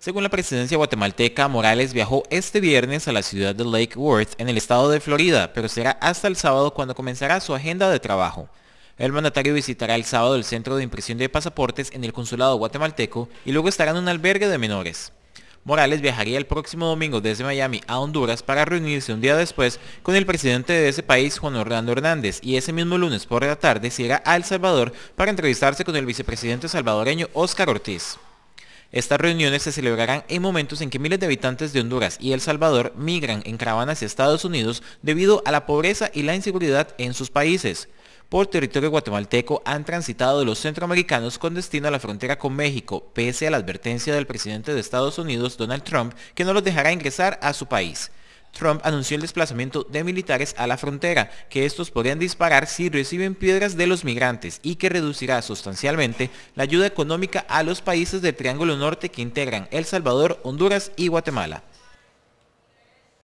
Según la presidencia guatemalteca, Morales viajó este viernes a la ciudad de Lake Worth, en el estado de Florida, pero será hasta el sábado cuando comenzará su agenda de trabajo. El mandatario visitará el sábado el centro de impresión de pasaportes en el consulado guatemalteco y luego estará en un albergue de menores. Morales viajaría el próximo domingo desde Miami a Honduras para reunirse un día después con el presidente de ese país, Juan Orlando Hernández, y ese mismo lunes por la tarde se irá a El Salvador para entrevistarse con el vicepresidente salvadoreño Óscar Ortiz. Estas reuniones se celebrarán en momentos en que miles de habitantes de Honduras y El Salvador migran en caravanas hacia Estados Unidos debido a la pobreza y la inseguridad en sus países. Por territorio guatemalteco han transitado los centroamericanos con destino a la frontera con México, pese a la advertencia del presidente de Estados Unidos, Donald Trump, que no los dejará ingresar a su país. Trump anunció el desplazamiento de militares a la frontera, que estos podrían disparar si reciben piedras de los migrantes y que reducirá sustancialmente la ayuda económica a los países del Triángulo Norte que integran El Salvador, Honduras y Guatemala.